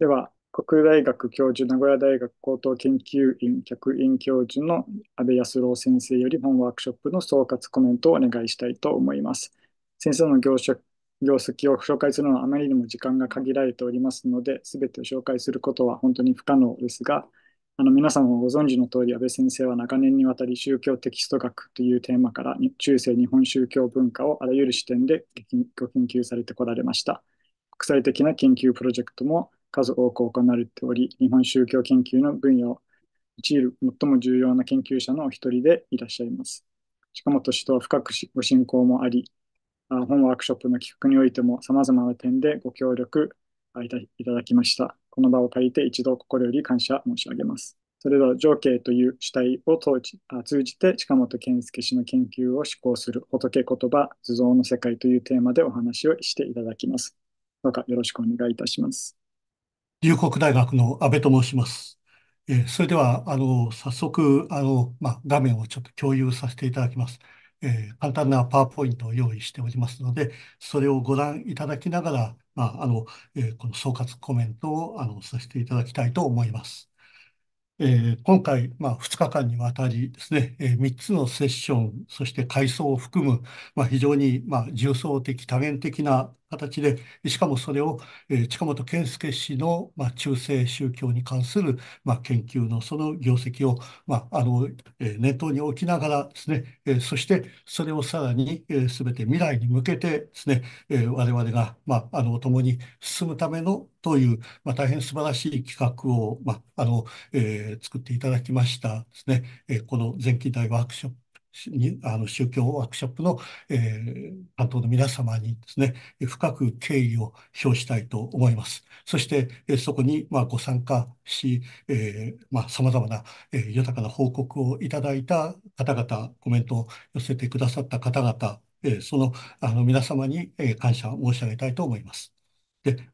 では、国大学教授、名古屋大学高等研究院客員教授の安倍康郎先生より本ワークショップの総括コメントをお願いしたいと思います。先生の業績を紹介するのはあまりにも時間が限られておりますので、すべてを紹介することは本当に不可能ですが、あの皆さんもご存知の通り、安倍先生は長年にわたり宗教テキスト学というテーマから中世日本宗教文化をあらゆる視点でご研究されてこられました。国際的な研究プロジェクトも数多く行われており、日本宗教研究の分野を一いる最も重要な研究者のお一人でいらっしゃいます。近本氏とは深くご親交もあり、本ワークショップの企画においても様々な点でご協力いただきました。この場を借りて一度心より感謝申し上げます。それでは、情景という主体を通じて近本健介氏の研究を施行する仏言葉、図像の世界というテーマでお話をしていただきます。どうかよろしくお願いいたします。龍谷大学の安部と申します。えー、それでは、あの、早速、あの、まあ、画面をちょっと共有させていただきます。えー、簡単なパワーポイントを用意しておりますので、それをご覧いただきながら、まあ、あの、えー、この総括コメントを、あの、させていただきたいと思います。えー、今回、まあ、2日間にわたりですね、えー、3つのセッション、そして階層を含む、まあ、非常に、まあ、重層的、多元的な形で、しかもそれを、えー、近本健介氏の、まあ、中世宗教に関する、まあ、研究のその業績を、まああのえー、念頭に置きながらですね、えー、そしてそれをさらに、えー、全て未来に向けてですね、えー、我々が、まあ、あの共に進むためのという、まあ、大変素晴らしい企画を、まああのえー、作っていただきましたですね、えー、この前期大ワークショップあの宗教ワークショップの、えー、担当の皆様にですね、深く敬意を表したいと思います。そして、えそこに、まあ、ご参加し、えー、まあ、様々な、えー、豊かな報告をいただいた方々、コメントを寄せてくださった方々、えその、あの、皆様に、え感謝申し上げたいと思います。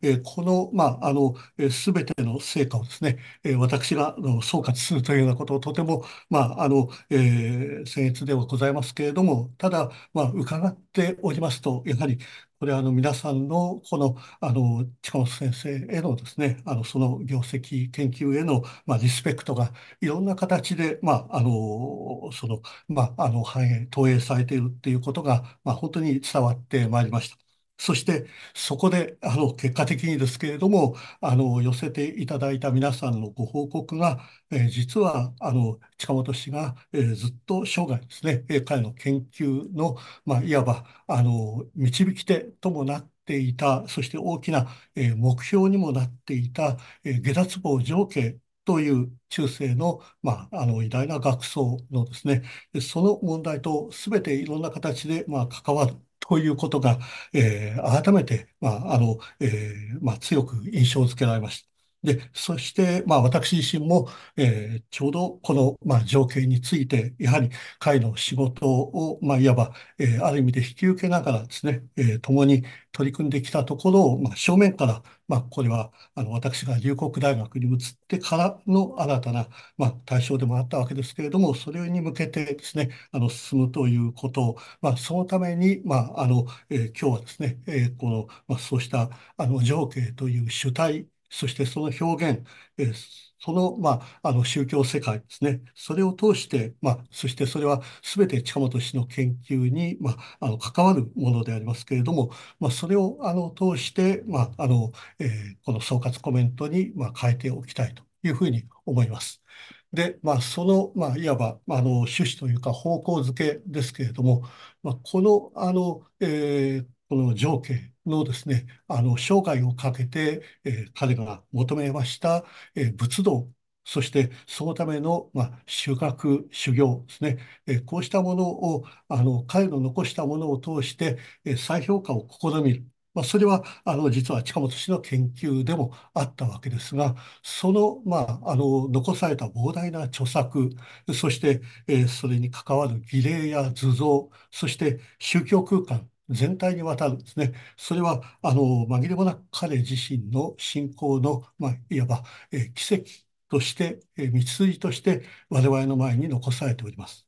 で、この、まあ、あの、すべての成果をですね、私が総括するというようなことをとても、まあ、あの、えー、僭越ではございますけれども、ただ、まあ、伺っておりますと、やはり、これはあの皆さんのこのあの近本先生へのですねあのその業績研究へのまあリスペクトがいろんな形でまああのそのまああの反映投影されているっていうことがまあ本当に伝わってまいりました。そして、そこで、あの、結果的にですけれども、あの、寄せていただいた皆さんのご報告が、えー、実は、あの、近本氏が、えー、ずっと生涯ですね、えー、彼の研究の、まあ、いわば、あの、導き手ともなっていた、そして大きな、えー、目標にもなっていた、えー、下脱帽情景という中世の、まあ、あの偉大な学僧のですね、その問題と全ていろんな形で、まあ、関わるということが、えー、改めて、まあ、あの、えー、まあ、強く印象づけられました。で、そして、まあ、私自身も、えー、ちょうどこの、まあ、情景について、やはり会の仕事を、まあ、いわば、えー、ある意味で引き受けながらですね、えー、共に取り組んできたところを、まあ、正面から、まあ、これは、あの、私が龍谷大学に移ってからの新たな、まあ、対象でもあったわけですけれども、それに向けてですね、あの、進むということを、まあ、そのために、まあ、あの、えー、今日はですね、えー、この、まあ、そうした、あの、情景という主体、そしてその表現、えーその、まあ、あの宗教世界ですね。それを通して、まあ、そしてそれは全て近本氏の研究に、まあ、あの関わるものでありますけれども、まあ、それをあの通して、まああのえー、この総括コメントに、まあ、変えておきたいというふうに思います。で、まあ、その、まあ、いわば、あの、趣旨というか方向づけですけれども、まあ、この、あの、えー、この情景のですね、あの生涯をかけて、えー、彼が求めました、えー、仏道、そしてそのための、まあ、修学、修行ですね、えー、こうしたものを、あの彼の残したものを通して、え再評価を試みる。まあ、それはあの実は近本氏の研究でもあったわけですが、その,、まあ、あの残された膨大な著作、そして、えそれに関わる儀礼や図像、そして宗教空間、全体にわたるんですね。それは、あの、紛れもなく彼自身の信仰の、まあ、いわば、え奇跡として、え道筋として我々の前に残されております。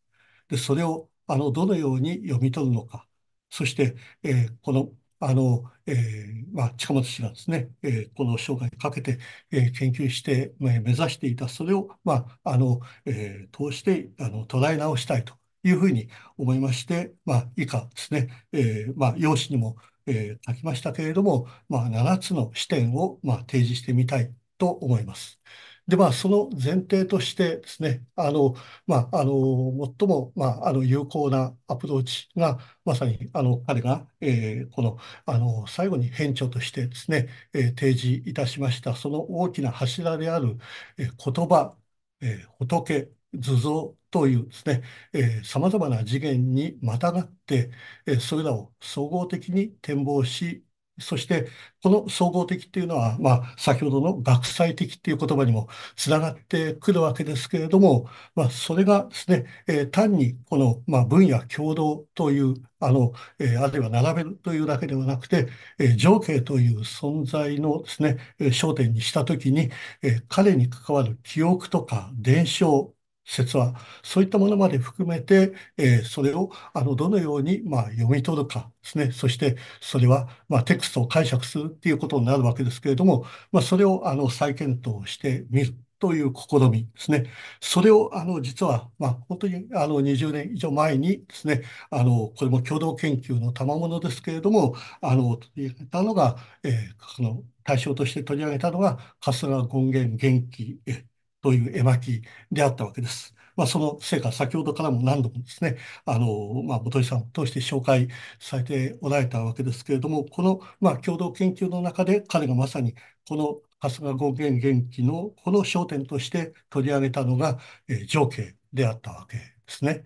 で、それを、あの、どのように読み取るのか。そして、えー、この、あの、えー、まあ、近本氏がですね、えー、この生涯かけて、え研究して、まあ、目指していた、それを、まあ、あの、え通して、あの、捉え直したいというふうに思いまして、まあ、以下ですね、えー、まあ、用紙にも、えー、書きましたけれども、まあ、7つの視点を、まあ、提示してみたいと思います。で、まあ、その前提としてですね、あの、まあ、あの、最も、まあ、あの、有効なアプローチが、まさに、あの、彼が、えー、この、あの、最後に編著としてですね、えー、提示いたしました、その大きな柱である、えー、言葉、えー、仏、図像、というですね、え様々な次元にまたがって、えー、それらを総合的に展望し、そして、この総合的っていうのは、まあ、先ほどの学際的っていう言葉にもつながってくるわけですけれども、まあ、それがですね、えー、単にこの、まあ、分野共同という、あの、えー、あるいは並べるというだけではなくて、えー、情景という存在のですね、えー、焦点にしたときに、えー、彼に関わる記憶とか伝承説は、そういったものまで含めて、えー、それをあのどのように、まあ、読み取るかですね、そしてそれは、まあ、テクストを解釈するっていうことになるわけですけれども、まあ、それをあの再検討してみる。という試みですね。それを、あの、実は、まあ、本当に、あの、20年以上前にですね、あの、これも共同研究の賜物ですけれども、あの、取り上げたのが、えー、その、対象として取り上げたのが、春日権現元気という絵巻であったわけです。まあ、その成果、先ほどからも何度もですね、あの、まあ、元井さんを通して紹介されておられたわけですけれども、この、まあ、共同研究の中で彼がまさにこの春日権現元気のこの焦点として取り上げたのが、えー、情景であったわけですね。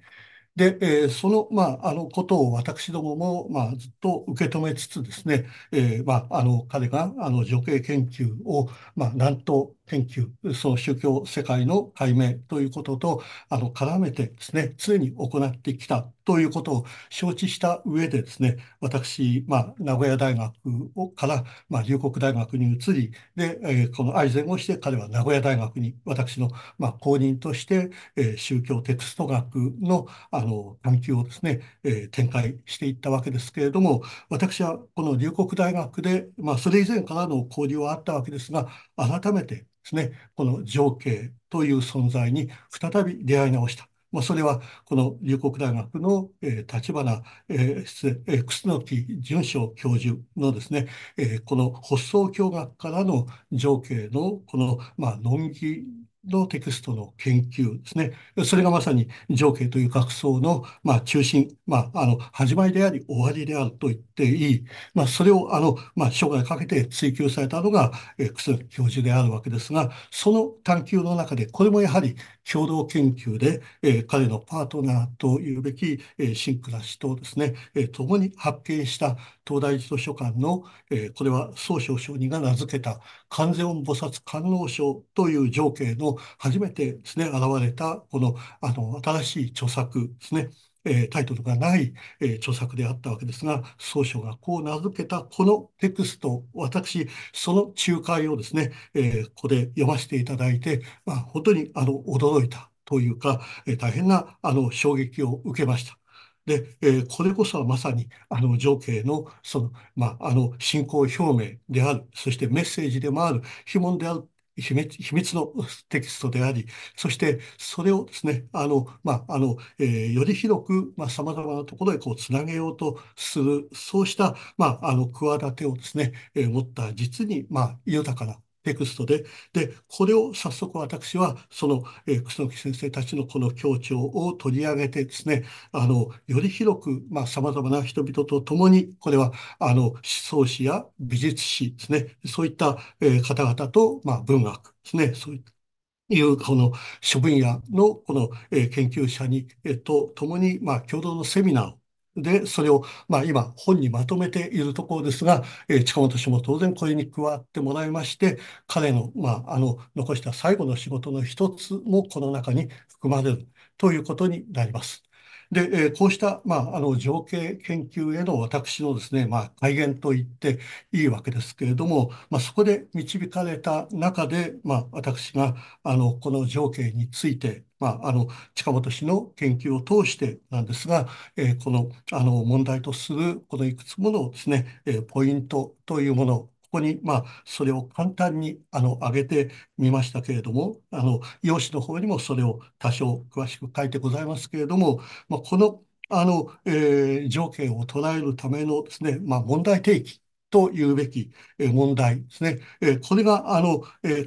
で、えー、その、まあ、あのことを私どもも、まあ、ずっと受け止めつつですね、えー、まあ、あの、彼が、あの、情景研究を、まあ、なんと研究、その宗教世界の解明ということと、あの、絡めてですね、常に行ってきたということを承知した上でですね、私、まあ、名古屋大学をから、まあ、龍谷大学に移り、で、えー、この愛禅をして彼は名古屋大学に、私の、まあ、公認として、えー、宗教テクスト学の、あの、探求をですね、えー、展開していったわけですけれども、私はこの龍谷大学で、まあ、それ以前からの交流はあったわけですが、改めてですね、この情景という存在に再び出会い直した。まあ、それは、この龍谷大学の、えー、立花、ええー、楠木淳章教授のですね、えー、この発想教学からの情景の、この、まあ、論議のテキストの研究ですね。それがまさに情景という学層の、まあ、中心、まあ、あの、始まりであり終わりであると言っていい。まあ、それを、あの、まあ、生涯かけて追求されたのが、えー、楠教授であるわけですが、その探求の中で、これもやはり共同研究で、えー、彼のパートナーというべき、えー、シンクラ氏とですね、えー、共に発見した東大寺図書館の、えー、これは宋匠承人が名付けた観世音菩薩観音章という情景の初めてですね、現れた、この、あの、新しい著作ですね、えー、タイトルがない、えー、著作であったわけですが、総書がこう名付けたこのテクスト、私、その仲介をですね、えー、ここで読ませていただいて、まあ、本当にあの驚いたというか、え大変なあの衝撃を受けました。で、えこれこそはまさに、あの、情景の、その、まあ、あの、信仰表明である、そしてメッセージでもある、悲問である秘密、秘密のテキストであり、そしてそれをですね、あの、まあ、あの、えー、より広く、まあ、様々なところへこう、つなげようとする、そうした、まあ、あの、企てをですね、えー、持った実に、まあ、豊かなテクストで、で、これを早速私は、その、えー、楠木先生たちのこの協調を取り上げてですね、あの、より広く、まあ、様々な人々と共に、これは、あの、思想史や美術史ですね、そういった、えー、方々と、まあ、文学ですね、そういったいう、この、諸分野の、この、えー、研究者に、えっと、共に、まあ、共同のセミナーをで、それを、まあ、今、本にまとめているところですが、えー、近本氏も当然これに加わってもらいまして、彼の、まあ、あの、残した最後の仕事の一つもこの中に含まれるということになります。で、えこうした、まあ、あの、情景研究への私のですね、まあ、改元と言っていいわけですけれども、まあ、そこで導かれた中で、まあ、私が、あの、この情景について、まあ、あの、近本氏の研究を通してなんですが、えー、この、あの、問題とする、このいくつものですね、えー、ポイントというもの、ここに、まあ、それを簡単に、あの、挙げてみましたけれども、あの、用紙の方にもそれを多少詳しく書いてございますけれども、まあ、この、あの、えー、条件を唱えるためのですね、まあ、問題提起というべき問題ですね。これが、あの、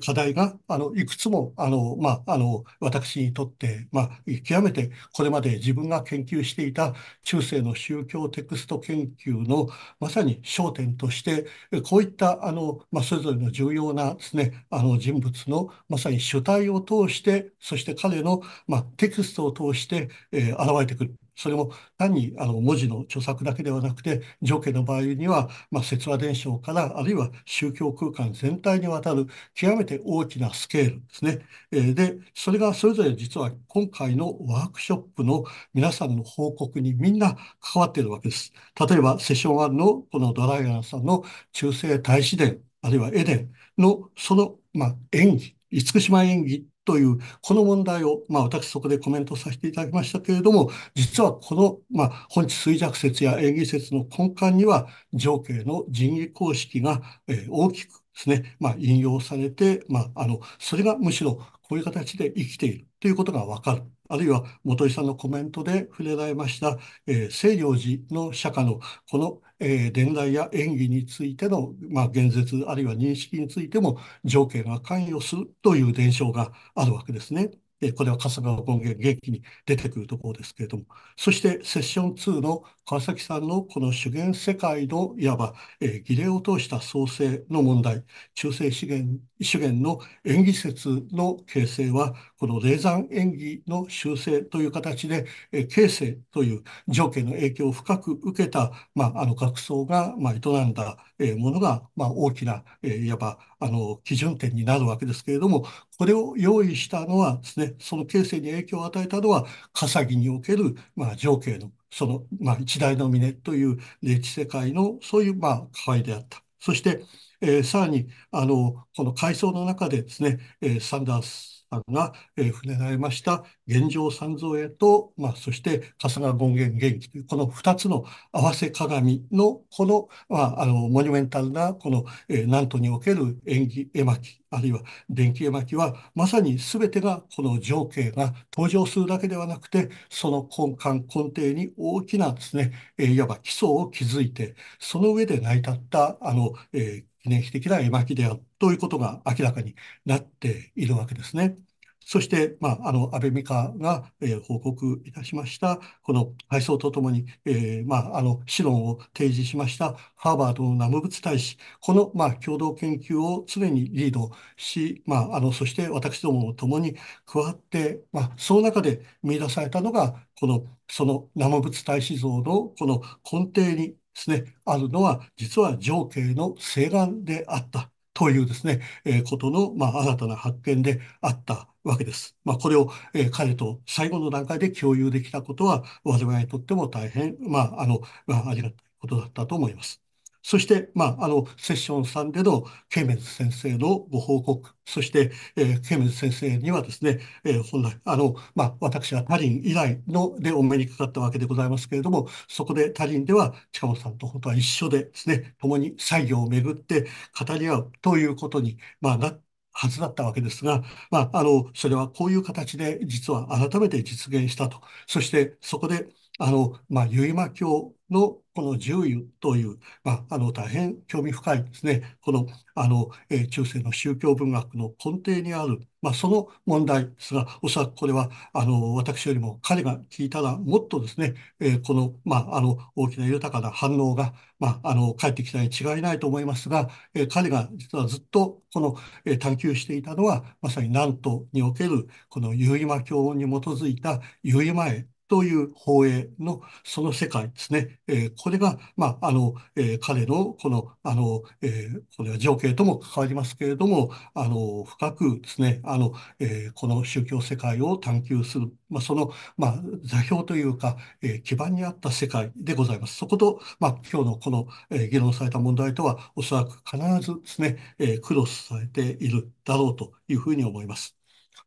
課題が、あの、いくつも、あの、まあ、あの、私にとって、まあ、極めて、これまで自分が研究していた中世の宗教テクスト研究の、まさに焦点として、こういった、あの、まあ、それぞれの重要なですね、あの、人物の、まさに主体を通して、そして彼の、まあ、テクストを通して、え現れてくる。それも単にあの文字の著作だけではなくて、条件の場合には、まあ、説話伝承から、あるいは宗教空間全体にわたる極めて大きなスケールですね。えー、で、それがそれぞれ実は今回のワークショップの皆さんの報告にみんな関わっているわけです。例えば、セッション1のこのドライアンさんの中世大使伝、あるいはエデンのその、まあ、演技、厳島演技という、この問題を、まあ、私そこでコメントさせていただきましたけれども、実はこの、まあ、本地衰弱説や演技説の根幹には、情景の人為公式が、えー、大きくですね、まあ、引用されて、まあ、あの、それがむしろこういう形で生きているということがわかる。あるいは元井さんのコメントで触れられました、えー、清涼寺の釈迦のこの、えー、伝来や演技についての、まあ、言説あるいは認識についても条件が関与するという伝承があるわけですね。えー、これは春日川権現元気に出てくるところですけれどもそしてセッション2の川崎さんのこの修験世界のいわば、えー、儀礼を通した創生の問題、中世資源資源の演技説の形成は、この霊山演技の修正という形で、えー、形成という条件の影響を深く受けた、まあ、あの学僧が、まあ、営んだ、えー、ものが、まあ、大きな、えー、いわばあの基準点になるわけですけれども、これを用意したのはですね、その形成に影響を与えたのは、笠木における、まあ、情景のその、まあ、一大の峰という歴史世界の、そういう、まあ、河合であった。そして、えー、さらに、あの、この階層の中でですね、えー、サンダース藩が、えー、船られました玄城三蔵絵と、まあ、そして春日権現元気というこの2つの合わせ鏡のこの,、まあ、あのモニュメンタルなこの、えー、南都における演技絵巻あるいは電気絵巻はまさに全てがこの情景が登場するだけではなくてその根幹根底に大きなですね、えー、いわば基礎を築いてその上で成り立ったあの、えー、記念碑的な絵巻であるということが明らかになっているわけですね。そして、まあ、あの、安倍美香が、えー、報告いたしました、この配送とともに、えー、まあ、あの、資論を提示しました、ハーバードの南無仏大使、この、まあ、共同研究を常にリードし、まあ、あの、そして私どもも共に加わって、まあ、その中で見出されたのが、この、その南無仏大使像のこの根底にですね、あるのは、実は情景の西岸であったというですね、えー、ことの、まあ、新たな発見であったわけです。まあ、これを、えー、彼と最後の段階で共有できたことは、我々にとっても大変、まあ、あの、まあ、ありがたいことだったと思います。そして、まあ、あの、セッション3でのケイメンズ先生のご報告、そして、えー、ケイメンズ先生にはですね、えー、本来、あの、まあ、私はタリン以来のでお目にかかったわけでございますけれども、そこでタリンでは近本さんと本当は一緒でですね、共に作業をめぐって語り合うということに、まあ、なはずだったわけですが、まあ、あの、それはこういう形で実は改めて実現したと。そして、そこで、あの、まあ、結馬教のこの重油という、まあ、あの大変興味深いですね、このあの、えー、中世の宗教文学の根底にある、まあ、その問題ですが、おそらくこれはあの私よりも彼が聞いたら、もっとですね、えー、この,、まあ、あの大きな豊かな反応が、まあ、あの返ってきたに違いないと思いますが、えー、彼が実はずっとこの、え探求していたのは、まさに南東におけるこの結馬教に基づいた結馬絵という放映のその世界ですね。えー、これが、まあ、あの、えー、彼のこの、あの、えー、これは情景とも関わりますけれども、あの、深くですね、あの、えこの宗教世界を探求する、まあ、その、まあ、座標というか、え基盤にあった世界でございます。そこと、まあ、今日のこの、え議論された問題とは、おそらく必ずですね、えクロスされているだろうというふうに思います。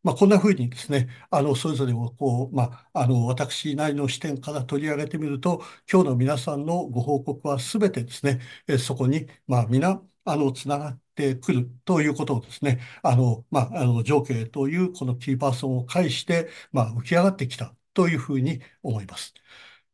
まあ、こんな風にですね、あの、それぞれをこう、まあ、あの、私なりの視点から取り上げてみると、今日の皆さんのご報告は全てですね、えそこに、まあ、皆、あの、つながってくるということをですね、あの、まあ、あの、情景というこのキーパーソンを介して、まあ、浮き上がってきたというふうに思います。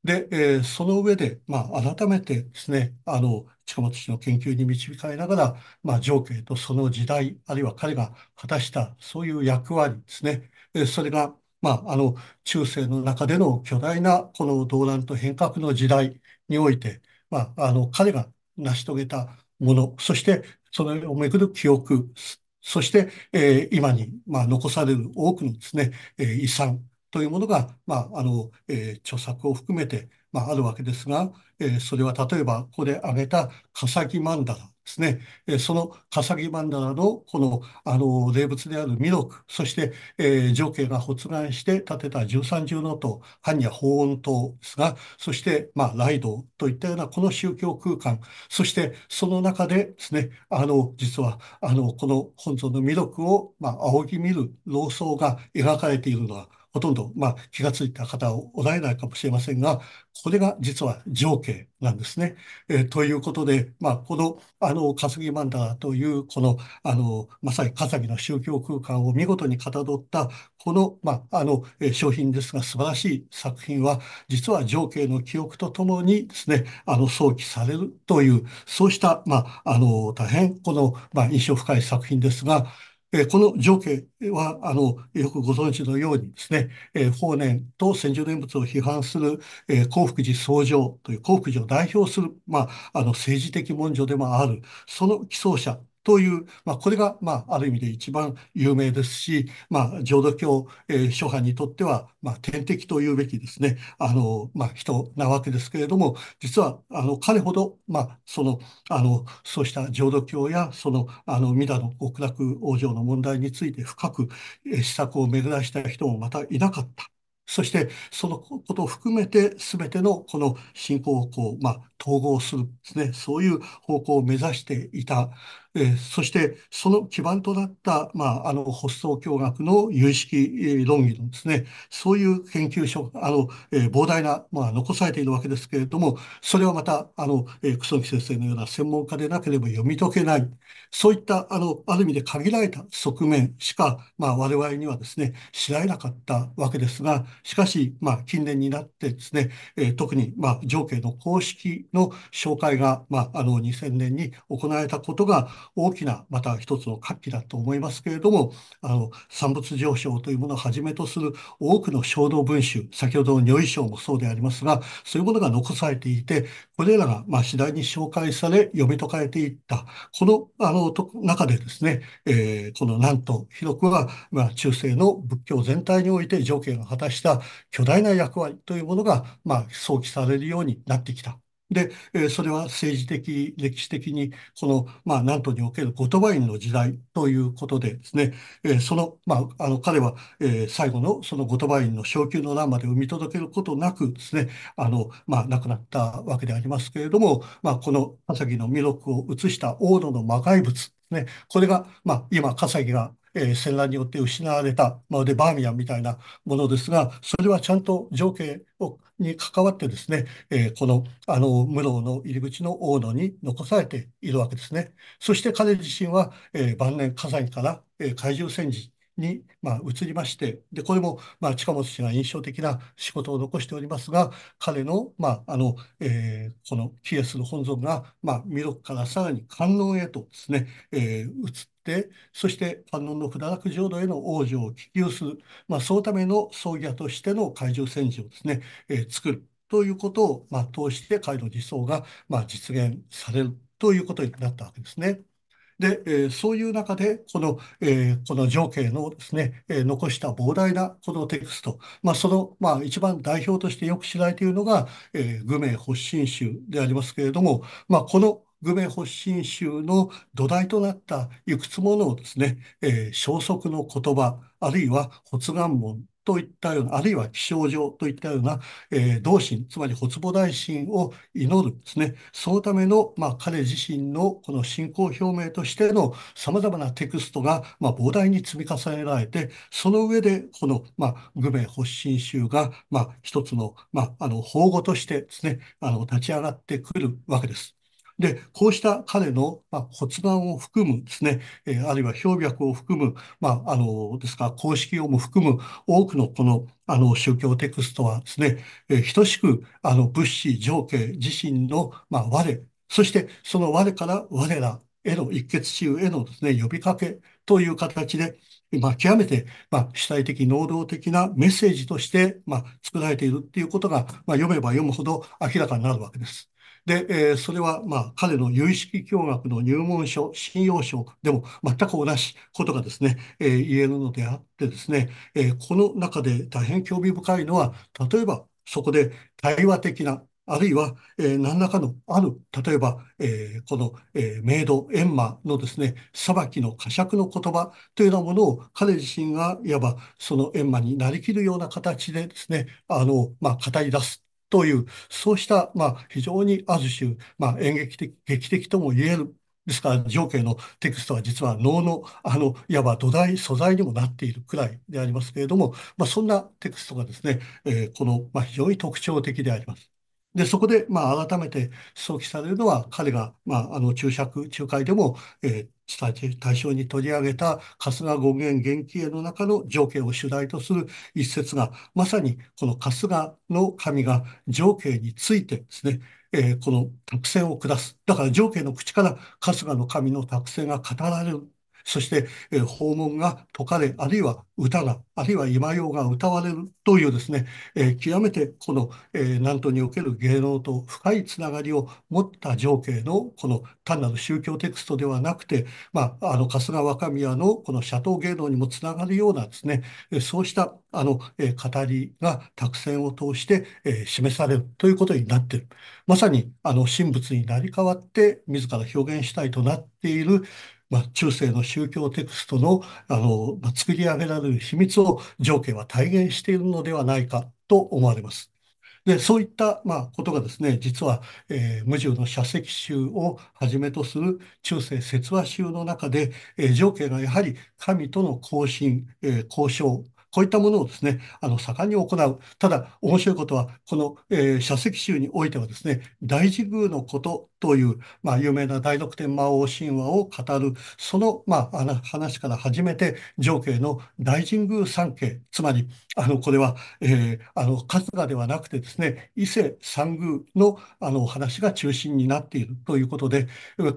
で、えー、その上で、まあ、改めてですね、あの、近本氏の研究に導かれながら、まあ、情景とその時代、あるいは彼が果たしたそういう役割ですね、えー、それが、まあ、あの、中世の中での巨大なこの動乱と変革の時代において、まあ、あの、彼が成し遂げたもの、そして、それをめぐる記憶、そして、えー、今に、まあ、残される多くのですね、えー、遺産、というものが、まああのえー、著作を含めて、まあ、あるわけですが、えー、それは例えばここで挙げた笠木曼荼羅ですね、えー、その笠木曼荼羅のこのあの霊物である弥勒そして、えー、情景が発願して建てた十三重の塔般若法音塔ですがそして、まあ、ライドといったようなこの宗教空間そしてその中でですねあの実はあのこの本尊の弥勒を、まあ、仰ぎ見る老僧が描かれているのはほとんど、まあ、気がついた方をおられないかもしれませんが、これが実は情景なんですね。えー、ということで、まあ、この、あの、稼ぎマンダーという、この、あの、まさに稼ぎの宗教空間を見事にかたどった、この、まあ、あの、えー、商品ですが、素晴らしい作品は、実は情景の記憶とともにですね、あの、想起されるという、そうした、まあ、あの、大変、この、まあ、印象深い作品ですが、えこの情景は、あの、よくご存知のようにですね、え法然と戦場念仏を批判する、え幸福寺僧正という幸福寺を代表する、まあ、あの、政治的文書でもある、その寄贈者という、まあ、これが、まあ、ある意味で一番有名ですし、まあ、浄土教、えー、諸派にとっては、まあ、天敵というべきですね、あの、まあ、人なわけですけれども、実は、あの、彼ほど、まあ、その、あの、そうした浄土教や、その、あの、弥陀の極楽往生の問題について深く、えー、施策を巡らした人もまたいなかった。そしてそのことを含めて全てのこの進をこう、まあ、統合するですね、そういう方向を目指していたえー、そしてその基盤となった、まあ、あの、発想教学の有識論議のですね、そういう研究所、あの、えー、膨大な、まあ、残されているわけですけれども、それはまた、あの、えー、楠木先生のような専門家でなければ読み解けない、そういった、あの、ある意味で限られた側面しか、まあ、我々にはですね、知られなかったわけですが、しかし、まあ、近年になってですね、えー、特に、まあ、情景の公式の紹介が、まあ、あの、2000年に行われたことが、大きな、また一つの活気だと思いますけれども、あの、産物上昇というものをはじめとする多くの小動文集、先ほどの如意書もそうでありますが、そういうものが残されていて、これらが、まあ、次第に紹介され、読み解かれていった、この、あの、中でですね、えー、このなんと広くは、まあ、中世の仏教全体において条件を果たした巨大な役割というものが、まあ、想起されるようになってきた。で、えそれは政治的、歴史的に、この、まあ、南東におけるゴトバインの時代ということでですね、えその、まあ、あの、彼は、え最後のそのゴトバインの昇級の乱まで産み届けることなくですね、あの、まあ、亡くなったわけでありますけれども、まあ、この、朝木の弥勒を写した大野の魔界物ね。これが、まあ、今、笠置が、えー、戦乱によって失われた、まるで、バーミヤンみたいなものですが、それはちゃんと情景をに関わってですね、えー、この、あの、室生の入り口の大野に残されているわけですね。そして彼自身は、えー、晩年、火山から、えー、怪戦時に、まあ、移りまして、で、これも、まあ、近本氏が印象的な仕事を残しておりますが、彼の、まあ、あの、えー、このエスの本尊が、まあ、弥勒からさらに観音へとですね、えー、移って、そして観音の不堕落浄土への往生を希求する、まあ、そのための葬儀屋としての海上戦時をですね、えー、作るということを、まあ、通して彼の理想が、まあ、実現されるということになったわけですね。で、えー、そういう中で、この、えー、この情景のですね、えー、残した膨大なこのテクスト、まあ、その、まあ、一番代表としてよく知られているのが、えー、愚名発信集でありますけれども、まあ、この愚名発信集の土台となったいくつものですね、えー、消息の言葉、あるいは発願文といったような、あるいは気象上といったような、えー、同心、つまり発母大心を祈るですね。そのための、まあ、彼自身のこの信仰表明としての様々なテクストが、まあ、膨大に積み重ねられて、その上で、この、まあ、愚名発信集が、まあ、一つの、まあ、あの、法語としてですね、あの、立ち上がってくるわけです。で、こうした彼の、まあ、発を含むですね、えー、あるいは表脈を含む、まあ、あの、ですか公式をも含む多くのこの、あの、宗教テクストはですね、えー、等しく、あの、仏師、情景、自身の、まあ、我、そしてその我から我らへの一血中へのですね、呼びかけという形で、まあ、極めて、まあ、主体的、能動的なメッセージとして、まあ、作られているっていうことが、まあ、読めば読むほど明らかになるわけです。で、えー、それは、まあ、彼の有意識教学の入門書、信用書でも全く同じことがですね、えー、言えるのであってですね、えー、この中で大変興味深いのは、例えばそこで対話的な、あるいは、えー、何らかのある、例えば、えー、この、えー、メイド、エンマのですね、裁きの呵責の言葉というようなものを彼自身が、いわばそのエンマになりきるような形でですね、あの、まあ、語り出すという、そうした、まあ、非常にある種、まあ、演劇的、劇的とも言えるですから、情景のテキストは実は能の、あの、いわば土台、素材にもなっているくらいでありますけれども、まあ、そんなテキストがですね、えー、この、まあ、非常に特徴的であります。で、そこで、まあ、改めて想起されるのは、彼が、まあ、あの、注釈、仲介でも、えー、対象に取り上げた春日権現元気の中の情景を主題とする一節が、まさにこの春日の神が情景についてですね、えー、この託戦を下す。だから情景の口から春日の神の託戦が語られるそして、えー、訪問が解かれ、あるいは歌が、あるいは今用が歌われるというですね、えー、極めてこの、え南東における芸能と深いつながりを持った情景の、この単なる宗教テクストではなくて、まあ、あの、春日若宮のこの斜塔芸能にもつながるようなですね、そうした、あの、え語りが託戦を通して、え示されるということになっている。まさに、あの、神仏になり代わって、自ら表現したいとなっている、まあ、中世の宗教テクストの、あの、まあ、作り上げられる秘密を条件は体現しているのではないかと思われます。で、そういった、まあ、ことがですね、実は、えー、無重の写石集をはじめとする中世説話集の中で、えー、情景がやはり神との交信、えー、交渉こういったものをですね、あの、盛んに行う。ただ、面白いことは、この、えー、社石集においてはですね、大神宮のことという、まあ、有名な大六天魔王神話を語る、その、まあ、あの話から始めて、情景の大神宮三景、つまり、あの、これは、えー、あの、春日ではなくてですね、伊勢三宮の、あの、お話が中心になっているということで、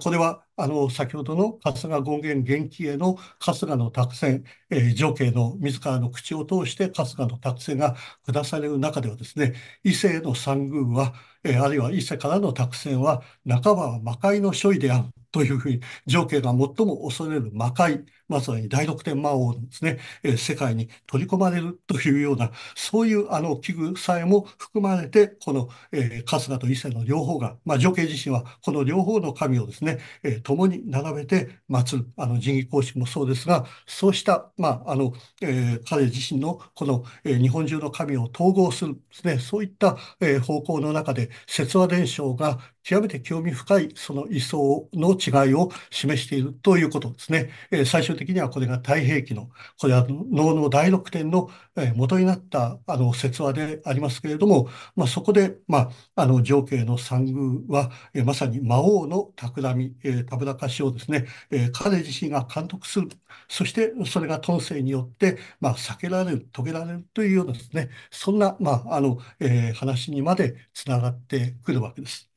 これは、あの、先ほどの春日権現元気への春日の託戦、えー、情景の自らの口を通して春日の託戦が下される中ではですね、異性の三宮は、あるいは伊勢からの託船は、半ばは魔界の処理であるというふうに、情景が最も恐れる魔界、まさに第六天魔王のですね、え世界に取り込まれるというような、そういうあの危惧さえも含まれて、この、えー、春日と伊勢の両方が、まあ、情景自身はこの両方の神をですね、えー、共に並べて祀る、あの神義公式もそうですが、そうした、まあ、あの、えー、彼自身のこの、え日本中の神を統合するですね、そういった、え方向の中で、説話伝承が極めて興味深いその位相の違いを示しているということですね。えー、最終的にはこれが太平記の、これは能の第六点の、え元になったあの説話でありますけれども、まあ、そこで、まあ、あの情景の三宮は、えー、まさに魔王の企み、えー、たぶらかしをですね、えー、彼自身が監督する。そしてそれが遁世によって、まあ、避けられる、遂げられるというようなですね、そんな、まあ、あの、えー、話にまでつながってくるわけです。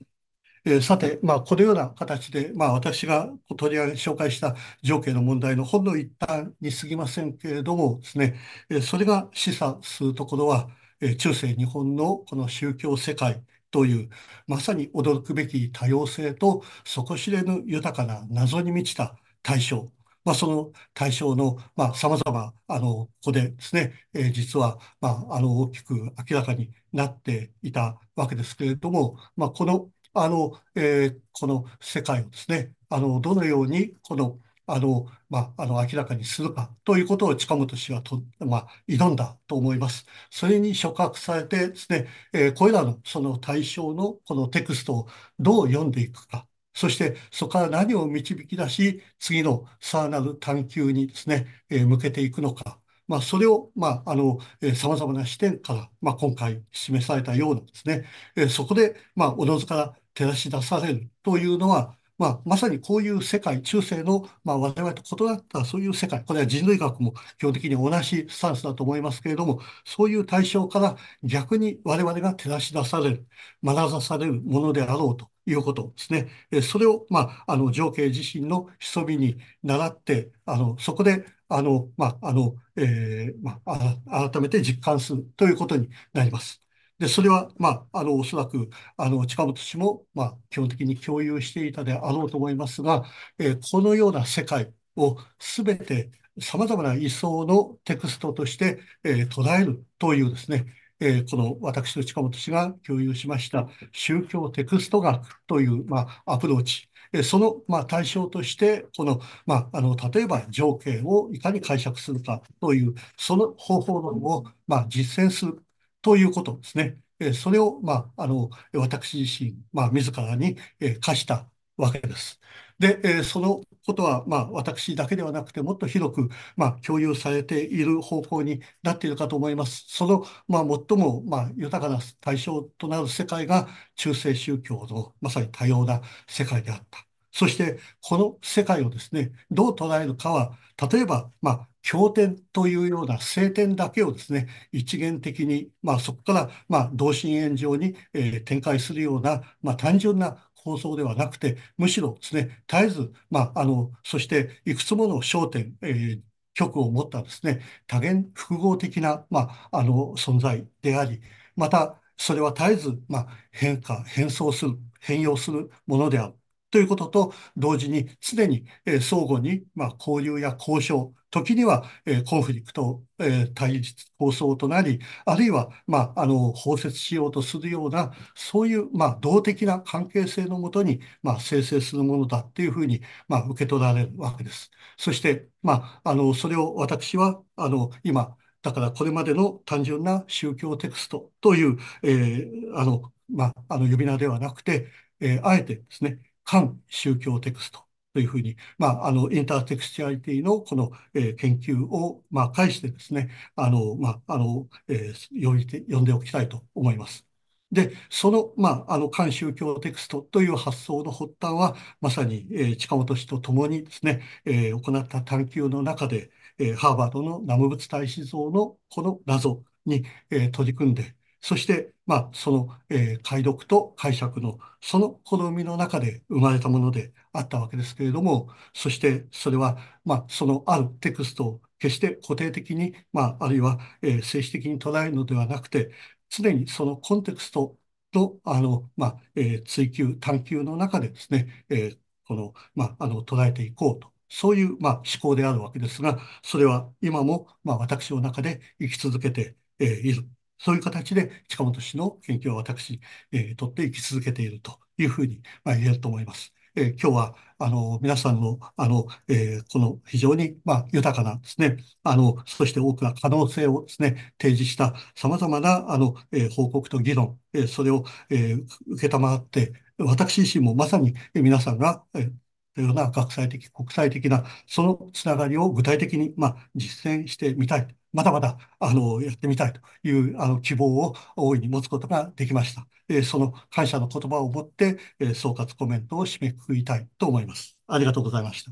えー、さて、まあ、このような形で、まあ、私が取り上げ、紹介した情景の問題のほんの一端に過ぎませんけれどもですね、えー、それが示唆するところは、えー、中世日本のこの宗教世界という、まさに驚くべき多様性と底知れぬ豊かな謎に満ちた対象。まあ、その対象の、まあ、様々、あの、ここでですね、えー、実は、まあ、あの、大きく明らかになっていたわけですけれども、まあ、このあの、えー、この世界をですね、あの、どのように、この、あの、まあ、あの、明らかにするかということを近本氏はと、まあ、挑んだと思います。それに触発されてですね、えー、これらのその対象のこのテクストをどう読んでいくか、そしてそこから何を導き出し、次のさらなる探求にですね、えー、向けていくのか。まあ、それを、まあ、あの、えー、様々な視点から、まあ、今回示されたようなですね、えー、そこで、まあ、おのずから照らし出されるというのは、まあ、まさにこういう世界、中世の、まあ、我々と異なったそういう世界、これは人類学も基本的に同じスタンスだと思いますけれども、そういう対象から逆に我々が照らし出される、学ばされるものであろうということですね。それを、まあ、あの、情景自身の潜みに習って、あの、そこで、あの、まあ、あの、えー、まあ、改めて実感するということになります。で、それは、まあ、あの、おそらく、あの、近本氏も、まあ、基本的に共有していたであろうと思いますが、えー、このような世界をすべて様々な位相のテクストとして、えー、捉えるというですね、えー、この私と近本氏が共有しました宗教テクスト学という、まあ、アプローチその、まあ、対象として、この、まあ、あの、例えば条件をいかに解釈するかという、その方法論を、まあ、実践するということですね。それを、まあ、あの、私自身、まあ、自らに課したわけです。で、そのことは、まあ、私だけではなくて、もっと広く、まあ、共有されている方向になっているかと思います。その、まあ、最も、まあ、豊かな対象となる世界が、中世宗教の、まさに多様な世界であった。そして、この世界をですね、どう捉えるかは、例えば、まあ、経典というような聖典だけをですね、一元的に、まあ、そこから、まあ、同心円状に、えー、展開するような、まあ、単純な放送ではなくて、むしろですね、絶えず、まあ、あの、そしていくつもの焦点、えー、局を持ったですね、多元複合的な、まあ、あの、存在であり、また、それは絶えず、まあ、変化、変装する、変容するものである。ということと同時に、すでに、え相互に、ま交流や交渉、時には、えコンフリクト、え対立、構想となり、あるいは、まあ、あの、包摂しようとするような、そういう、まあ、動的な関係性のもとに、まあ、生成するものだっていうふうに、まあ、受け取られるわけです。そして、まあ、あの、それを私は、あの、今、だからこれまでの単純な宗教テクストという、えー、あの、まあ、あの呼び名ではなくて、えー、あえてですね、反宗教テクストというふうに、まあ、あの、インターテクスチャリティのこの、えー、研究を、まあ、介してですね、あの、まあ、あの、えー、呼びて、呼んでおきたいと思います。で、その、まあ、あの、漢宗教テクストという発想の発端は、まさに、えー、近本氏と共にですね、えー、行った探求の中で、えー、ハーバードの南無仏大使像のこの謎に、えー、取り組んで、そして、まあ、その、えー、解読と解釈の、その好みの中で生まれたものであったわけですけれども、そしてそれは、まあ、そのあるテクストを決して固定的に、まあ、あるいは、えー、静止的に捉えるのではなくて、常にそのコンテクストの、あの、まあ、えー、追求、探求の中でですね、えー、この、まあ、あの、捉えていこうと。そういう、まあ、思考であるわけですが、それは今も、まあ、私の中で生き続けて、えー、いるそういう形で近本氏の研究を私、えー、取っていき続けているというふうに、まあ、言えると思います。えー、今日は、あの、皆さんの、あの、えー、この非常に、まあ、豊かなですね、あの、そして多くな可能性をですね、提示した様々な、あの、えー、報告と議論、えー、それを、えー、受けたまわって、私自身もまさに皆さんが、えーというような学際的、国際的な、そのつながりを具体的に、まあ、実践してみたい。まだまだ、あの、やってみたいという、あの、希望を大いに持つことができました。えー、その感謝の言葉を持って、えー、総括コメントを締めくくりたいと思います。ありがとうございました。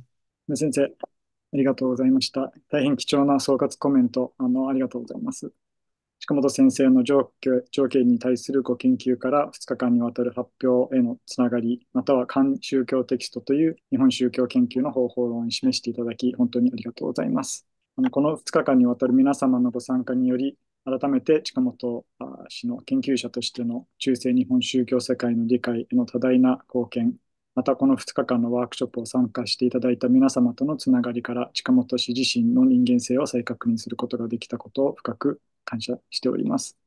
先生、ありがとうございました。大変貴重な総括コメント、あの、ありがとうございます。近本先生の条件に対するご研究から2日間にわたる発表へのつながり、または漢宗教テキストという日本宗教研究の方法論に示していただき、本当にありがとうございます。この2日間にわたる皆様のご参加により、改めて近本氏の研究者としての中世日本宗教世界の理解への多大な貢献、またこの2日間のワークショップを参加していただいた皆様とのつながりから近本氏自身の人間性を再確認することができたことを深く感謝しております。